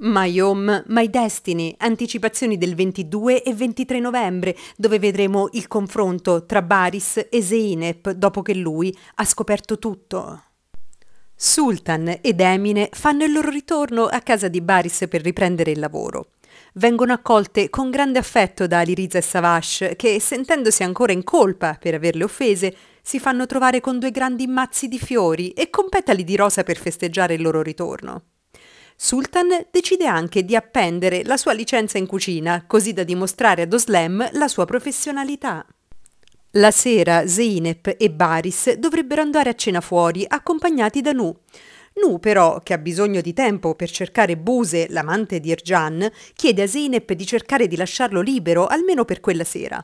My Home, My Destiny, anticipazioni del 22 e 23 novembre, dove vedremo il confronto tra Baris e Zeynep dopo che lui ha scoperto tutto. Sultan ed Emine fanno il loro ritorno a casa di Baris per riprendere il lavoro. Vengono accolte con grande affetto da Liriza e Savash che, sentendosi ancora in colpa per averle offese, si fanno trovare con due grandi mazzi di fiori e con petali di rosa per festeggiare il loro ritorno. Sultan decide anche di appendere la sua licenza in cucina, così da dimostrare ad Oslam la sua professionalità. La sera Zeynep e Baris dovrebbero andare a cena fuori, accompagnati da Nu. Nu però, che ha bisogno di tempo per cercare Buse, l'amante di Erjan, chiede a Zeynep di cercare di lasciarlo libero almeno per quella sera.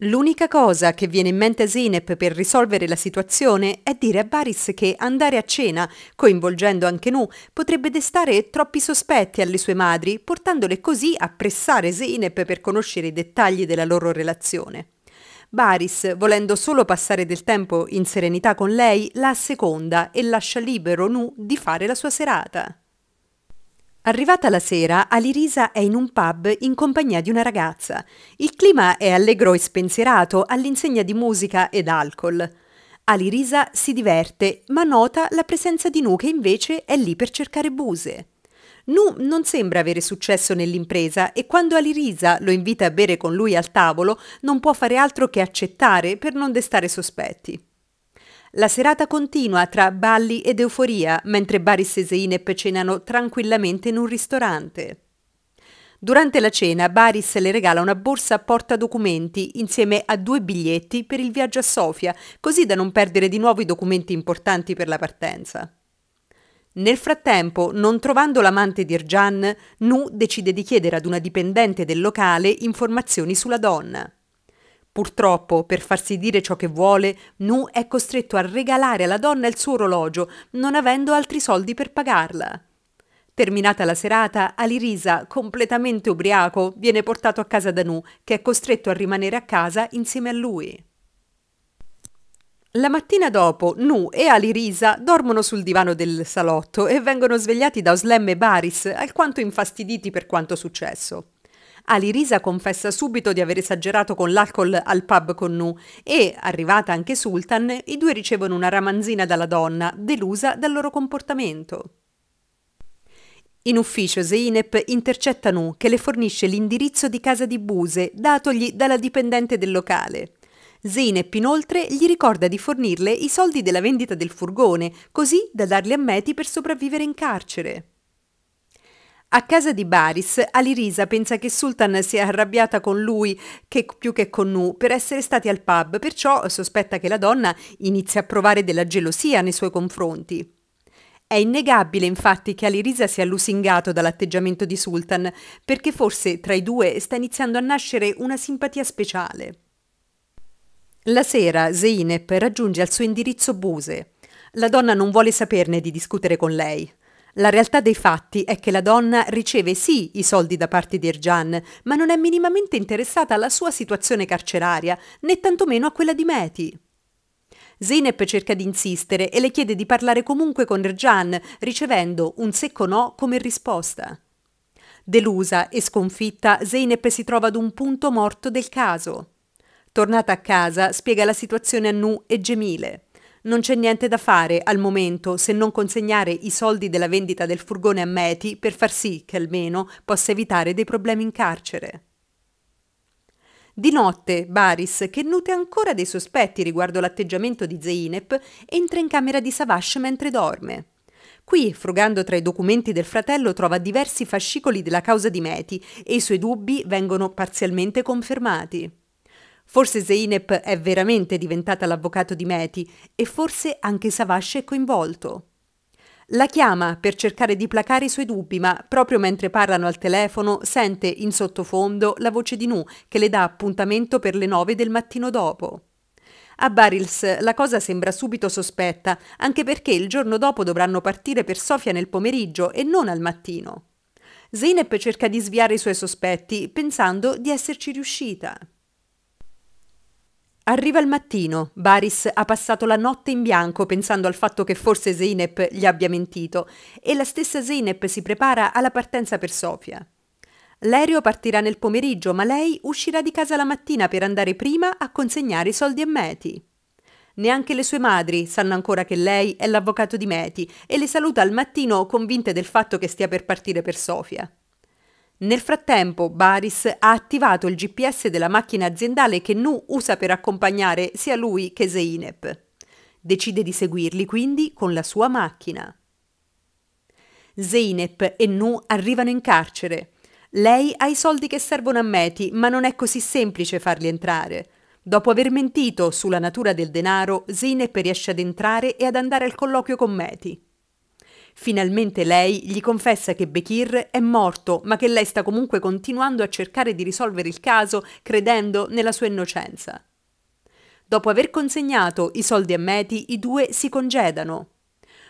L'unica cosa che viene in mente a Zinep per risolvere la situazione è dire a Baris che andare a cena, coinvolgendo anche Nu, potrebbe destare troppi sospetti alle sue madri, portandole così a pressare Zinep per conoscere i dettagli della loro relazione. Baris, volendo solo passare del tempo in serenità con lei, la asseconda e lascia libero Nu di fare la sua serata. Arrivata la sera, Alirisa è in un pub in compagnia di una ragazza. Il clima è allegro e spensierato, all'insegna di musica ed alcol. Alirisa si diverte, ma nota la presenza di Nu che invece è lì per cercare buse. Nu non sembra avere successo nell'impresa e quando Alirisa lo invita a bere con lui al tavolo non può fare altro che accettare per non destare sospetti. La serata continua tra balli ed euforia, mentre Baris e Zeynep cenano tranquillamente in un ristorante. Durante la cena, Baris le regala una borsa a porta documenti insieme a due biglietti per il viaggio a Sofia, così da non perdere di nuovo i documenti importanti per la partenza. Nel frattempo, non trovando l'amante di Erjan, Nu decide di chiedere ad una dipendente del locale informazioni sulla donna. Purtroppo, per farsi dire ciò che vuole, Nu è costretto a regalare alla donna il suo orologio, non avendo altri soldi per pagarla. Terminata la serata, Alirisa, completamente ubriaco, viene portato a casa da Nu, che è costretto a rimanere a casa insieme a lui. La mattina dopo, Nu e Alirisa dormono sul divano del salotto e vengono svegliati da Oslem e Baris, alquanto infastiditi per quanto successo. Alirisa confessa subito di aver esagerato con l'alcol al pub con Nu e, arrivata anche Sultan, i due ricevono una ramanzina dalla donna, delusa dal loro comportamento. In ufficio Zeinep intercetta Nu che le fornisce l'indirizzo di casa di Buse datogli dalla dipendente del locale. Zeinep inoltre gli ricorda di fornirle i soldi della vendita del furgone, così da darli a Meti per sopravvivere in carcere. A casa di Baris, Alirisa pensa che Sultan sia arrabbiata con lui che, più che con Nu per essere stati al pub, perciò sospetta che la donna inizia a provare della gelosia nei suoi confronti. È innegabile infatti che Alirisa sia lusingato dall'atteggiamento di Sultan, perché forse tra i due sta iniziando a nascere una simpatia speciale. La sera Zeynep raggiunge al suo indirizzo Buse. La donna non vuole saperne di discutere con lei. La realtà dei fatti è che la donna riceve sì i soldi da parte di Erjan, ma non è minimamente interessata alla sua situazione carceraria, né tantomeno a quella di Meti. Zeynep cerca di insistere e le chiede di parlare comunque con Erjan, ricevendo un secco no come risposta. Delusa e sconfitta, Zeynep si trova ad un punto morto del caso. Tornata a casa, spiega la situazione a Nu e Gemile. Non c'è niente da fare al momento se non consegnare i soldi della vendita del furgone a Meti per far sì che almeno possa evitare dei problemi in carcere. Di notte, Baris, che nutre ancora dei sospetti riguardo l'atteggiamento di Zeinep, entra in camera di Savash mentre dorme. Qui, frugando tra i documenti del fratello, trova diversi fascicoli della causa di Meti e i suoi dubbi vengono parzialmente confermati. Forse Zeinep è veramente diventata l'avvocato di Meti e forse anche Savasce è coinvolto. La chiama per cercare di placare i suoi dubbi, ma proprio mentre parlano al telefono sente in sottofondo la voce di Nu che le dà appuntamento per le nove del mattino dopo. A Barils la cosa sembra subito sospetta, anche perché il giorno dopo dovranno partire per Sofia nel pomeriggio e non al mattino. Zeynep cerca di sviare i suoi sospetti, pensando di esserci riuscita. Arriva il mattino, Baris ha passato la notte in bianco pensando al fatto che forse Zeynep gli abbia mentito e la stessa Zeynep si prepara alla partenza per Sofia. L'aereo partirà nel pomeriggio, ma lei uscirà di casa la mattina per andare prima a consegnare i soldi a Meti. Neanche le sue madri sanno ancora che lei è l'avvocato di Meti e le saluta al mattino convinte del fatto che stia per partire per Sofia. Nel frattempo, Baris ha attivato il GPS della macchina aziendale che Nu usa per accompagnare sia lui che Zeinep. Decide di seguirli quindi con la sua macchina. Zeinep e Nu arrivano in carcere. Lei ha i soldi che servono a Meti, ma non è così semplice farli entrare. Dopo aver mentito sulla natura del denaro, Zeinep riesce ad entrare e ad andare al colloquio con Meti. Finalmente lei gli confessa che Bekir è morto, ma che lei sta comunque continuando a cercare di risolvere il caso credendo nella sua innocenza. Dopo aver consegnato i soldi a Meti, i due si congedano.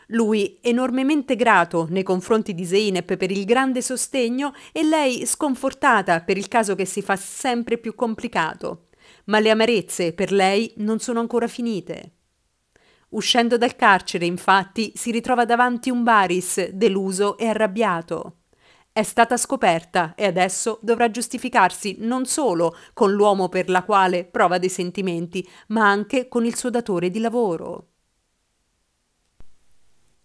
Lui enormemente grato nei confronti di Zeynep per il grande sostegno e lei sconfortata per il caso che si fa sempre più complicato. Ma le amarezze per lei non sono ancora finite. Uscendo dal carcere, infatti, si ritrova davanti un Baris, deluso e arrabbiato. È stata scoperta e adesso dovrà giustificarsi non solo con l'uomo per la quale prova dei sentimenti, ma anche con il suo datore di lavoro.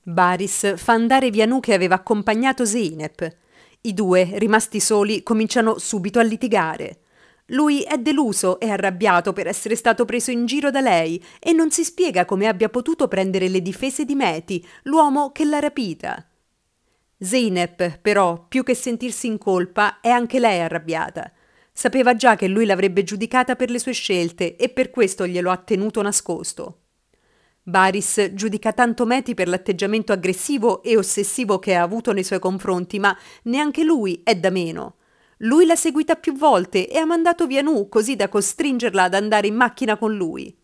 Baris fa andare via Nu che aveva accompagnato Zeynep. I due, rimasti soli, cominciano subito a litigare. Lui è deluso e arrabbiato per essere stato preso in giro da lei e non si spiega come abbia potuto prendere le difese di Meti, l'uomo che l'ha rapita. Zeynep, però, più che sentirsi in colpa, è anche lei arrabbiata. Sapeva già che lui l'avrebbe giudicata per le sue scelte e per questo glielo ha tenuto nascosto. Baris giudica tanto Meti per l'atteggiamento aggressivo e ossessivo che ha avuto nei suoi confronti, ma neanche lui è da meno. Lui l'ha seguita più volte e ha mandato via Nu così da costringerla ad andare in macchina con lui.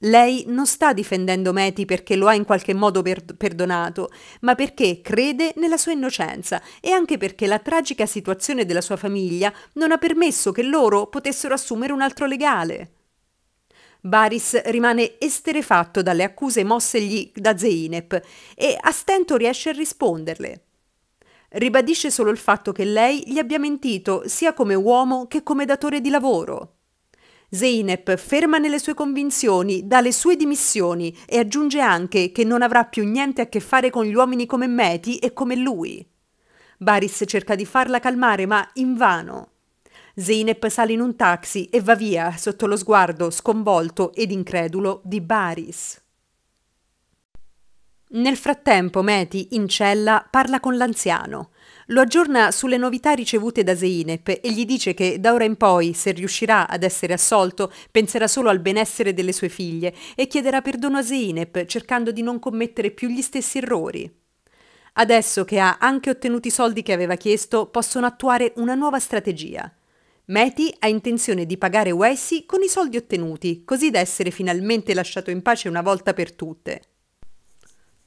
Lei non sta difendendo Meti perché lo ha in qualche modo per perdonato, ma perché crede nella sua innocenza e anche perché la tragica situazione della sua famiglia non ha permesso che loro potessero assumere un altro legale. Baris rimane esterefatto dalle accuse mossegli da Zeinep e a stento riesce a risponderle. Ribadisce solo il fatto che lei gli abbia mentito sia come uomo che come datore di lavoro. Zeynep, ferma nelle sue convinzioni, dà le sue dimissioni e aggiunge anche che non avrà più niente a che fare con gli uomini come Meti e come lui. Baris cerca di farla calmare, ma invano. Zeynep sale in un taxi e va via sotto lo sguardo sconvolto ed incredulo di Baris. Nel frattempo Meti, in cella, parla con l'anziano. Lo aggiorna sulle novità ricevute da Zeinep e gli dice che da ora in poi, se riuscirà ad essere assolto, penserà solo al benessere delle sue figlie e chiederà perdono a Zeinep cercando di non commettere più gli stessi errori. Adesso che ha anche ottenuto i soldi che aveva chiesto, possono attuare una nuova strategia. Meti ha intenzione di pagare Wessi con i soldi ottenuti, così da essere finalmente lasciato in pace una volta per tutte.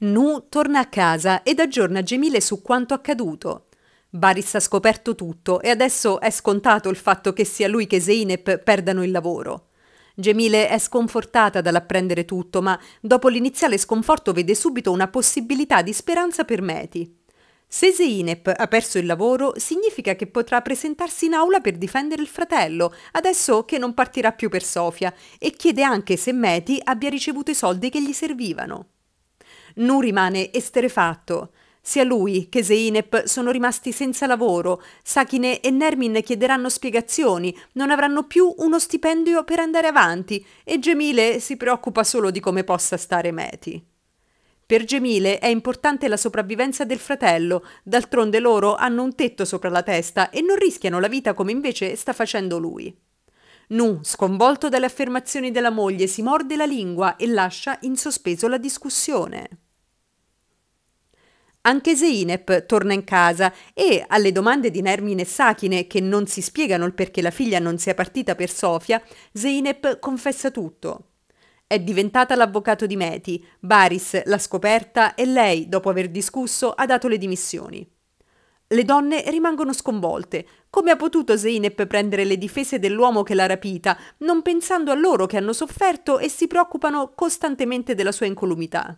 Nu torna a casa ed aggiorna Gemile su quanto accaduto. Baris ha scoperto tutto e adesso è scontato il fatto che sia lui che Zeynep perdano il lavoro. Gemile è sconfortata dall'apprendere tutto, ma dopo l'iniziale sconforto vede subito una possibilità di speranza per Meti. Se Zeynep ha perso il lavoro, significa che potrà presentarsi in aula per difendere il fratello, adesso che non partirà più per Sofia, e chiede anche se Meti abbia ricevuto i soldi che gli servivano. Nu rimane esterefatto. Sia lui che Zeinep sono rimasti senza lavoro, Sakine e Nermin chiederanno spiegazioni, non avranno più uno stipendio per andare avanti e Gemile si preoccupa solo di come possa stare Meti. Per Gemile è importante la sopravvivenza del fratello, d'altronde loro hanno un tetto sopra la testa e non rischiano la vita come invece sta facendo lui. Nu, sconvolto dalle affermazioni della moglie, si morde la lingua e lascia in sospeso la discussione. Anche Zeinep torna in casa e, alle domande di Nermine e Sakine, che non si spiegano il perché la figlia non sia partita per Sofia, Zeinep confessa tutto. È diventata l'avvocato di Meti, Baris l'ha scoperta e lei, dopo aver discusso, ha dato le dimissioni. Le donne rimangono sconvolte. Come ha potuto Zeynep prendere le difese dell'uomo che l'ha rapita, non pensando a loro che hanno sofferto e si preoccupano costantemente della sua incolumità?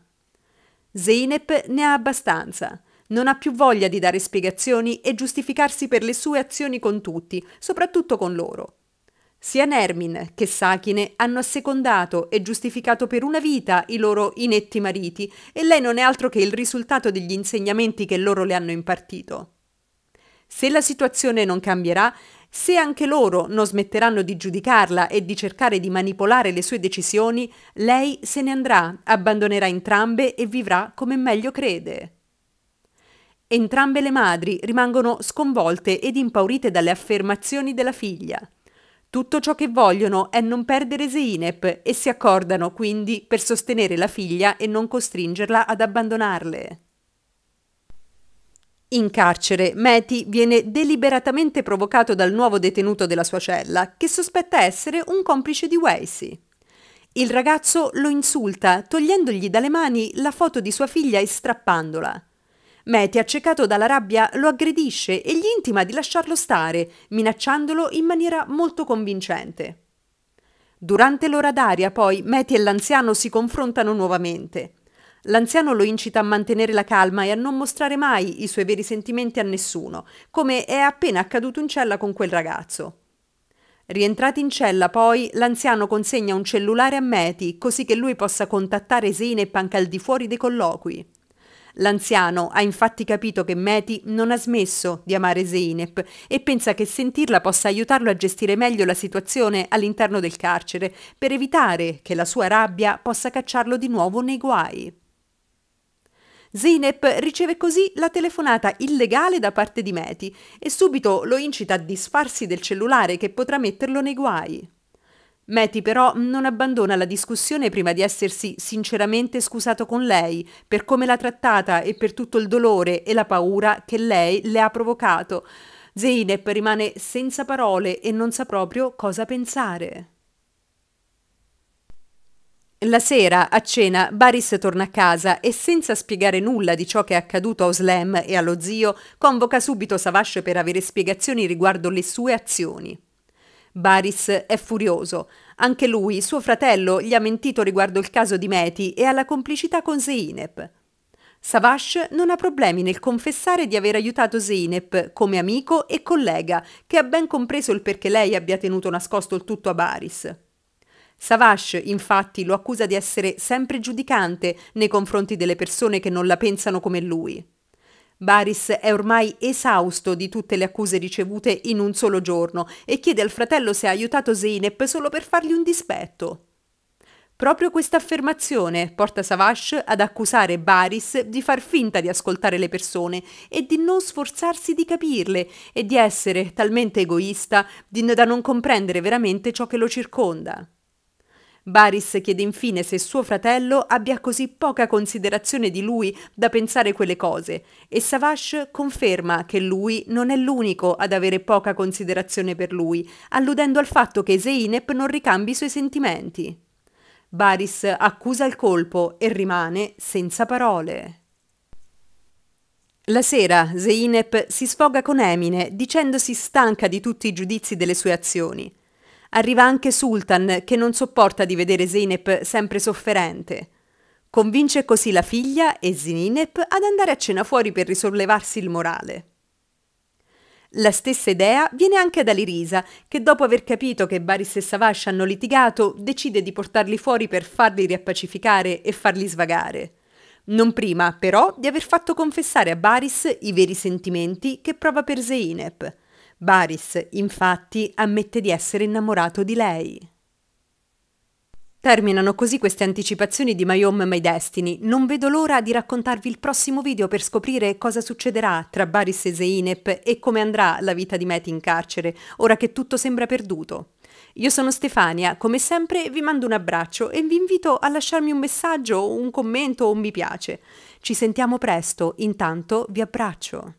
Zeynep ne ha abbastanza. Non ha più voglia di dare spiegazioni e giustificarsi per le sue azioni con tutti, soprattutto con loro. Sia Nermin che Sakine hanno assecondato e giustificato per una vita i loro inetti mariti e lei non è altro che il risultato degli insegnamenti che loro le hanno impartito. Se la situazione non cambierà, se anche loro non smetteranno di giudicarla e di cercare di manipolare le sue decisioni, lei se ne andrà, abbandonerà entrambe e vivrà come meglio crede. Entrambe le madri rimangono sconvolte ed impaurite dalle affermazioni della figlia. Tutto ciò che vogliono è non perdere Zeinep e si accordano quindi per sostenere la figlia e non costringerla ad abbandonarle. In carcere, Meti viene deliberatamente provocato dal nuovo detenuto della sua cella, che sospetta essere un complice di Wacy. Il ragazzo lo insulta, togliendogli dalle mani la foto di sua figlia e strappandola. Meti, accecato dalla rabbia, lo aggredisce e gli intima di lasciarlo stare, minacciandolo in maniera molto convincente. Durante l'ora d'aria, poi, Meti e l'anziano si confrontano nuovamente. L'anziano lo incita a mantenere la calma e a non mostrare mai i suoi veri sentimenti a nessuno, come è appena accaduto in cella con quel ragazzo. Rientrati in cella, poi, l'anziano consegna un cellulare a Meti così che lui possa contattare Zeinep anche al di fuori dei colloqui. L'anziano ha infatti capito che Meti non ha smesso di amare Zeinep e pensa che sentirla possa aiutarlo a gestire meglio la situazione all'interno del carcere per evitare che la sua rabbia possa cacciarlo di nuovo nei guai. Zeynep riceve così la telefonata illegale da parte di Meti e subito lo incita a disfarsi del cellulare che potrà metterlo nei guai. Meti però non abbandona la discussione prima di essersi sinceramente scusato con lei per come l'ha trattata e per tutto il dolore e la paura che lei le ha provocato. Zeynep rimane senza parole e non sa proprio cosa pensare. La sera, a cena, Baris torna a casa e senza spiegare nulla di ciò che è accaduto a Slam e allo zio, convoca subito Savash per avere spiegazioni riguardo le sue azioni. Baris è furioso. Anche lui, suo fratello, gli ha mentito riguardo il caso di Meti e alla complicità con Zeinep. Savash non ha problemi nel confessare di aver aiutato Zeinep come amico e collega, che ha ben compreso il perché lei abbia tenuto nascosto il tutto a Baris. Savage infatti lo accusa di essere sempre giudicante nei confronti delle persone che non la pensano come lui. Baris è ormai esausto di tutte le accuse ricevute in un solo giorno e chiede al fratello se ha aiutato Zeynep solo per fargli un dispetto. Proprio questa affermazione porta Savage ad accusare Baris di far finta di ascoltare le persone e di non sforzarsi di capirle e di essere talmente egoista da non comprendere veramente ciò che lo circonda. Baris chiede infine se suo fratello abbia così poca considerazione di lui da pensare quelle cose e Savash conferma che lui non è l'unico ad avere poca considerazione per lui, alludendo al fatto che Zeynep non ricambi i suoi sentimenti. Baris accusa il colpo e rimane senza parole. La sera Zeynep si sfoga con Emine dicendosi stanca di tutti i giudizi delle sue azioni. Arriva anche Sultan, che non sopporta di vedere Zeynep sempre sofferente. Convince così la figlia e Zininep ad andare a cena fuori per risollevarsi il morale. La stessa idea viene anche da Lirisa, che dopo aver capito che Baris e Savash hanno litigato, decide di portarli fuori per farli riappacificare e farli svagare. Non prima, però, di aver fatto confessare a Baris i veri sentimenti che prova per Zeynep, Baris, infatti, ammette di essere innamorato di lei. Terminano così queste anticipazioni di My Home My Destiny. Non vedo l'ora di raccontarvi il prossimo video per scoprire cosa succederà tra Baris e Zeynep e come andrà la vita di Matt in carcere, ora che tutto sembra perduto. Io sono Stefania, come sempre vi mando un abbraccio e vi invito a lasciarmi un messaggio, un commento o un mi piace. Ci sentiamo presto, intanto vi abbraccio.